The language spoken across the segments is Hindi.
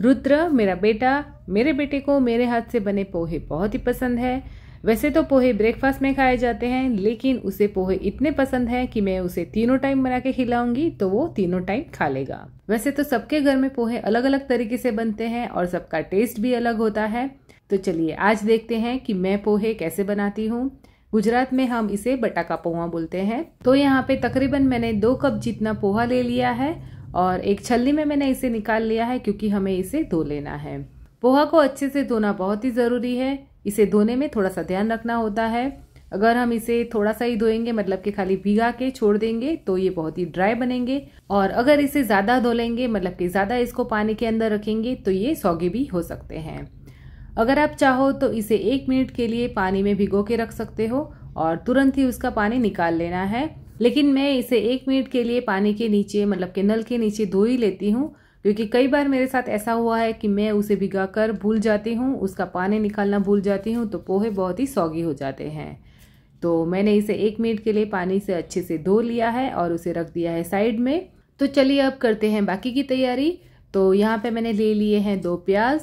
रुद्र मेरा बेटा मेरे बेटे को मेरे हाथ से बने पोहे बहुत ही पसंद है वैसे तो पोहे ब्रेकफास्ट में खाए जाते हैं लेकिन उसे पोहे इतने पसंद हैं कि मैं उसे तीनों टाइम बना के खिलाऊंगी तो वो तीनों टाइम खा लेगा वैसे तो सबके घर में पोहे अलग अलग तरीके से बनते हैं और सबका टेस्ट भी अलग होता है तो चलिए आज देखते हैं कि मैं पोहे कैसे बनाती हूँ गुजरात में हम इसे बटाका पोहा बोलते हैं तो यहाँ पे तकरीबन मैंने दो कप जितना पोहा ले लिया है और एक छलनी में मैंने इसे निकाल लिया है क्योंकि हमें इसे धो लेना है पोहा को अच्छे से धोना बहुत ही ज़रूरी है इसे धोने में थोड़ा सा ध्यान रखना होता है अगर हम इसे थोड़ा सा ही धोएंगे मतलब कि खाली भिगा के छोड़ देंगे तो ये बहुत ही ड्राई बनेंगे और अगर इसे ज़्यादा धो लेंगे मतलब कि ज़्यादा इसको पानी के अंदर रखेंगे तो ये सौगे भी हो सकते हैं अगर आप चाहो तो इसे एक मिनट के लिए पानी में भिगो के रख सकते हो और तुरंत ही उसका पानी निकाल लेना है लेकिन मैं इसे एक मिनट के लिए पानी के नीचे मतलब के नल के नीचे धो ही लेती हूँ क्योंकि कई बार मेरे साथ ऐसा हुआ है कि मैं उसे भिगा कर भूल जाती हूँ उसका पानी निकालना भूल जाती हूँ तो पोहे बहुत ही सौगी हो जाते हैं तो मैंने इसे एक मिनट के लिए पानी से अच्छे से धो लिया है और उसे रख दिया है साइड में तो चलिए अब करते हैं बाकी की तैयारी तो यहाँ पे मैंने ले लिए हैं दो प्याज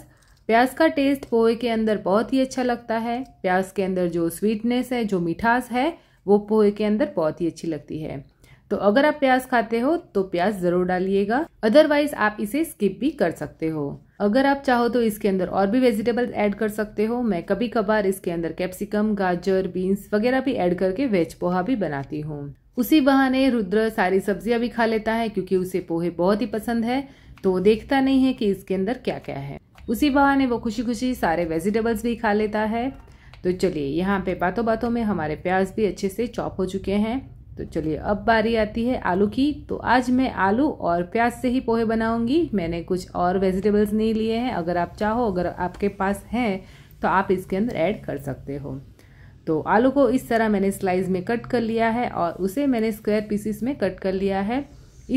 प्याज का टेस्ट पोहे के अंदर बहुत ही अच्छा लगता है प्याज के अंदर जो स्वीटनेस है जो मिठास है वो पोहे के अंदर बहुत ही अच्छी लगती है तो अगर आप प्याज खाते हो तो प्याज ज़रूर डालिएगा अदरवाइज आप इसे स्किप भी कर सकते हो अगर आप चाहो तो इसके अंदर और भी वेजिटेबल्स ऐड कर सकते हो मैं कभी कभार इसके अंदर कैप्सिकम गाजर बीन्स वगैरह भी ऐड करके वेज पोहा भी बनाती हूँ उसी बहाने रुद्र सारी सब्जियां भी खा लेता है क्योंकि उसे पोहे बहुत ही पसंद है तो वो देखता नहीं है कि इसके अंदर क्या क्या है उसी बहाने वो खुशी खुशी सारे वेजिटेबल्स भी खा लेता है तो चलिए यहाँ पे बातों बातों में हमारे प्याज भी अच्छे से चॉप हो चुके हैं तो चलिए अब बारी आती है आलू की तो आज मैं आलू और प्याज से ही पोहे बनाऊंगी मैंने कुछ और वेजिटेबल्स नहीं लिए हैं अगर आप चाहो अगर आपके पास हैं तो आप इसके अंदर ऐड कर सकते हो तो आलू को इस तरह मैंने स्लाइस में कट कर लिया है और उसे मैंने स्क्वायर पीसीस में कट कर लिया है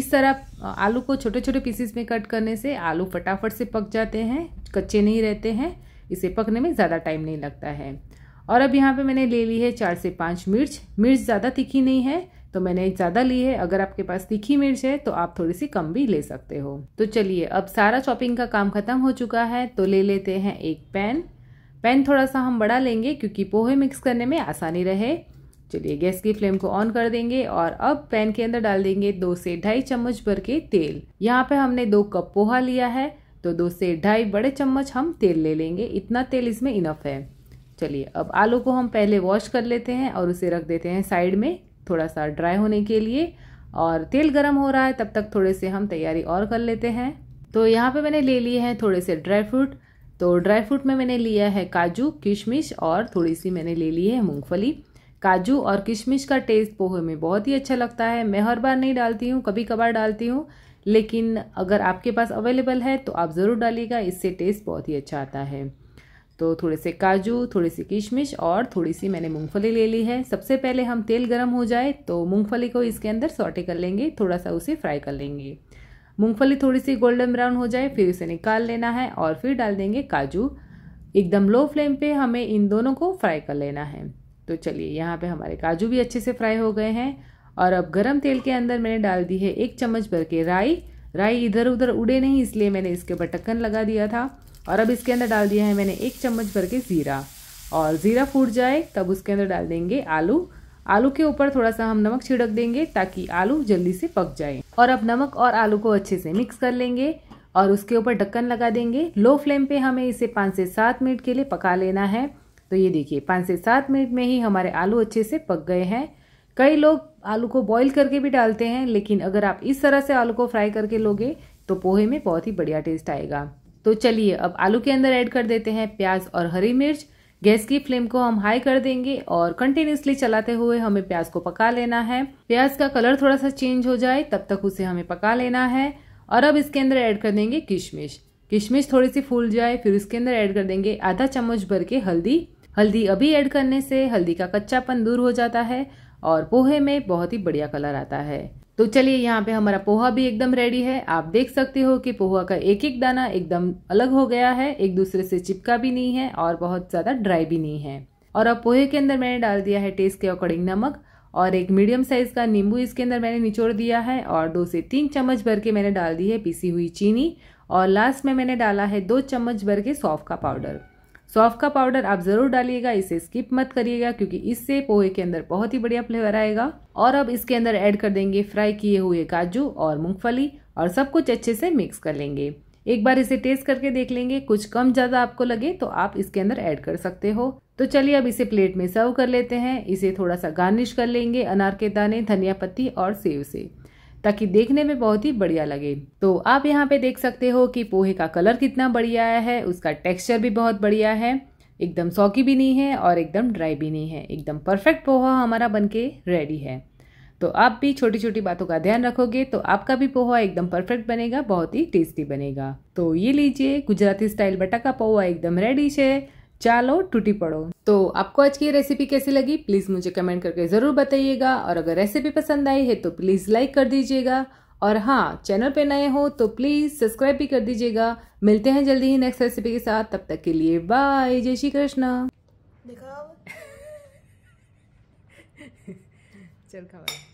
इस तरह आलू को छोटे छोटे पीसीस में कट करने से आलू फटाफट से पक जाते हैं कच्चे नहीं रहते हैं इसे पकने में ज़्यादा टाइम नहीं लगता है और अब यहाँ पे मैंने ले ली है चार से पाँच मिर्च मिर्च ज़्यादा तीखी नहीं है तो मैंने ज़्यादा ली है अगर आपके पास तीखी मिर्च है तो आप थोड़ी सी कम भी ले सकते हो तो चलिए अब सारा चॉपिंग का काम खत्म हो चुका है तो ले लेते हैं एक पैन पैन थोड़ा सा हम बड़ा लेंगे क्योंकि पोहे मिक्स करने में आसानी रहे चलिए गैस की फ्लेम को ऑन कर देंगे और अब पैन के अंदर डाल देंगे दो से ढाई चम्मच भर के तेल यहाँ पे हमने दो कप पोहा लिया है तो दो से ढाई बड़े चम्मच हम तेल ले लेंगे इतना तेल इसमें इनफ है चलिए अब आलू को हम पहले वॉश कर लेते हैं और उसे रख देते हैं साइड में थोड़ा सा ड्राई होने के लिए और तेल गर्म हो रहा है तब तक थोड़े से हम तैयारी और कर लेते हैं तो यहाँ पे मैंने ले लिए हैं थोड़े से ड्राई फ्रूट तो ड्राई फ्रूट में मैंने लिया है काजू किशमिश और थोड़ी सी मैंने ले ली है मूँगफली काजू और किशमिश का टेस्ट पोहे में बहुत ही अच्छा लगता है मैं हर बार नहीं डालती हूँ कभी कभार डालती हूँ लेकिन अगर आपके पास अवेलेबल है तो आप ज़रूर डालिएगा इससे टेस्ट बहुत ही अच्छा आता है तो थोड़े से काजू थोड़ी सी किशमिश और थोड़ी सी मैंने मूंगफली ले ली है सबसे पहले हम तेल गर्म हो जाए तो मूंगफली को इसके अंदर सॉटे कर लेंगे थोड़ा सा उसे फ्राई कर लेंगे मूंगफली थोड़ी सी गोल्डन ब्राउन हो जाए फिर उसे निकाल लेना है और फिर डाल देंगे काजू एकदम लो फ्लेम पर हमें इन दोनों को फ्राई कर लेना है तो चलिए यहाँ पर हमारे काजू भी अच्छे से फ्राई हो गए हैं और अब गर्म तेल के अंदर मैंने डाल दी है एक चम्मच भर के राई राई इधर उधर उड़े नहीं इसलिए मैंने इसके ऊपर टक्कन लगा दिया था और अब इसके अंदर डाल दिया है मैंने एक चम्मच भर के ज़ीरा और ज़ीरा फूट जाए तब उसके अंदर डाल देंगे आलू आलू के ऊपर थोड़ा सा हम नमक छिड़क देंगे ताकि आलू जल्दी से पक जाए और अब नमक और आलू को अच्छे से मिक्स कर लेंगे और उसके ऊपर ढक्कन लगा देंगे लो फ्लेम पे हमें इसे पाँच से सात मिनट के लिए पका लेना है तो ये देखिए पाँच से सात मिनट में ही हमारे आलू अच्छे से पक गए हैं कई लोग आलू को बॉईल करके भी डालते हैं लेकिन अगर आप इस तरह से आलू को फ्राई करके लोगे तो पोहे में बहुत ही बढ़िया टेस्ट आएगा तो चलिए अब आलू के अंदर ऐड कर देते हैं प्याज और हरी मिर्च गैस की फ्लेम को हम हाई कर देंगे और कंटिन्यूसली चलाते हुए हमें प्याज को पका लेना है प्याज का कलर थोड़ा सा चेंज हो जाए तब तक उसे हमें पका लेना है और अब इसके अंदर ऐड कर देंगे किशमिश किशमिश थोड़ी सी फूल जाए फिर उसके अंदर ऐड कर देंगे आधा चम्मच भर के हल्दी हल्दी अभी ऐड करने से हल्दी का कच्चापन दूर हो जाता है और पोहे में बहुत ही बढ़िया कलर आता है तो चलिए यहाँ पे हमारा पोहा भी एकदम रेडी है आप देख सकते हो कि पोहा का एक एक दाना एकदम अलग हो गया है एक दूसरे से चिपका भी नहीं है और बहुत ज़्यादा ड्राई भी नहीं है और अब पोहे के अंदर मैंने डाल दिया है टेस्ट के अकॉर्डिंग नमक और एक मीडियम साइज़ का नींबू इसके अंदर मैंने निचोड़ दिया है और दो से तीन चम्मच भर के मैंने डाल दी है पीसी हुई चीनी और लास्ट में मैंने डाला है दो चम्मच भर के सौफ का पाउडर सौफ का पाउडर आप ज़रूर डालिएगा इसे स्किप मत करिएगा क्योंकि इससे पोहे के अंदर बहुत ही बढ़िया फ्लेवर आएगा और अब इसके अंदर ऐड कर देंगे फ्राई किए हुए काजू और मूंगफली और सब कुछ अच्छे से मिक्स कर लेंगे एक बार इसे टेस्ट करके देख लेंगे कुछ कम ज़्यादा आपको लगे तो आप इसके अंदर ऐड कर सकते हो तो चलिए अब इसे प्लेट में सर्व कर लेते हैं इसे थोड़ा सा गार्निश कर लेंगे अनार के दाने धनिया पत्ती और सेव से ताकि देखने में बहुत ही बढ़िया लगे तो आप यहाँ पे देख सकते हो कि पोहे का कलर कितना बढ़िया आया है उसका टेक्स्चर भी बहुत बढ़िया है एकदम सौकी भी नहीं है और एकदम ड्राई भी नहीं है एकदम परफेक्ट पोहा हमारा के रेडी है तो आप भी छोटी छोटी बातों का ध्यान रखोगे तो आपका भी पोहा एकदम परफेक्ट बनेगा बहुत ही टेस्टी बनेगा तो ये लीजिए गुजराती स्टाइल बटाका पोहा एकदम रेडी है चालो टूटी पड़ो तो आपको आज की रेसिपी कैसी लगी प्लीज़ मुझे कमेंट करके ज़रूर बताइएगा और अगर रेसिपी पसंद आई है तो प्लीज़ लाइक कर दीजिएगा और हाँ चैनल पे नए हो तो प्लीज़ सब्सक्राइब भी कर दीजिएगा मिलते हैं जल्दी ही नेक्स्ट रेसिपी के साथ तब तक के लिए बाय जय श्री कृष्ण चल खबर